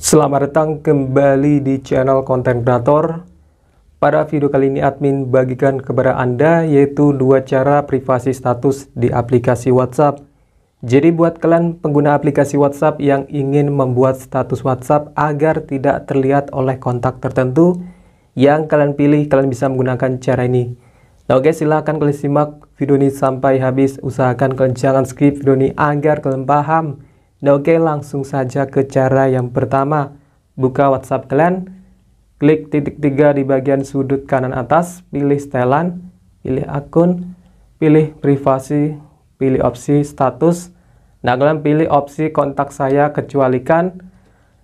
Selamat datang kembali di channel konten kreator. Pada video kali ini admin bagikan kepada Anda yaitu dua cara privasi status di aplikasi WhatsApp. Jadi buat kalian pengguna aplikasi WhatsApp yang ingin membuat status WhatsApp agar tidak terlihat oleh kontak tertentu yang kalian pilih, kalian bisa menggunakan cara ini. Nah oke silahkan kalian simak video ini sampai habis, usahakan kalian jangan skip video ini agar kalian paham Nah oke langsung saja ke cara yang pertama. Buka WhatsApp kalian, klik titik tiga di bagian sudut kanan atas, pilih setelan, pilih akun, pilih privasi, pilih opsi status. Nah kalian pilih opsi kontak saya kecualikan.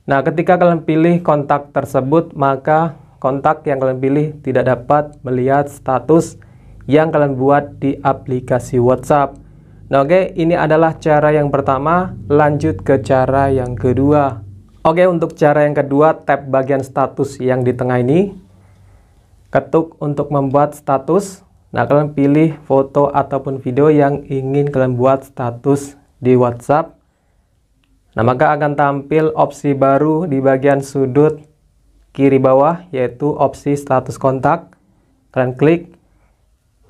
Nah ketika kalian pilih kontak tersebut maka kontak yang kalian pilih tidak dapat melihat status yang kalian buat di aplikasi WhatsApp. Nah, oke, okay, ini adalah cara yang pertama, lanjut ke cara yang kedua. Oke, okay, untuk cara yang kedua, tap bagian status yang di tengah ini. Ketuk untuk membuat status. Nah, kalian pilih foto ataupun video yang ingin kalian buat status di WhatsApp. Nah, maka akan tampil opsi baru di bagian sudut kiri bawah, yaitu opsi status kontak. Kalian klik,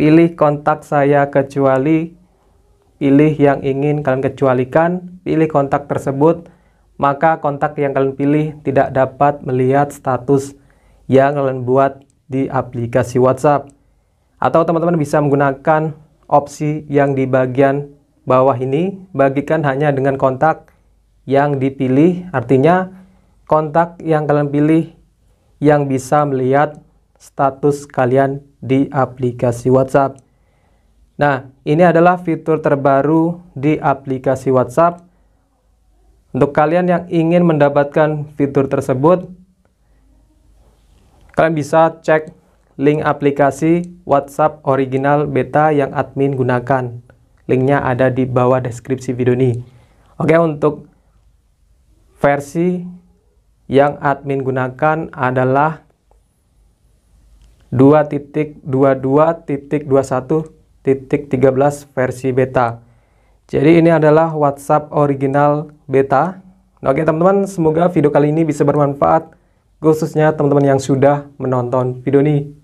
pilih kontak saya kecuali pilih yang ingin kalian kecualikan, pilih kontak tersebut, maka kontak yang kalian pilih tidak dapat melihat status yang kalian buat di aplikasi WhatsApp. Atau teman-teman bisa menggunakan opsi yang di bagian bawah ini, bagikan hanya dengan kontak yang dipilih, artinya kontak yang kalian pilih yang bisa melihat status kalian di aplikasi WhatsApp. Nah, ini adalah fitur terbaru di aplikasi WhatsApp. Untuk kalian yang ingin mendapatkan fitur tersebut, kalian bisa cek link aplikasi WhatsApp original beta yang admin gunakan. Linknya ada di bawah deskripsi video ini. Oke, untuk versi yang admin gunakan adalah 2.22.21 1.13 versi beta. Jadi ini adalah WhatsApp original beta. Nah, oke teman-teman, semoga video kali ini bisa bermanfaat khususnya teman-teman yang sudah menonton video ini.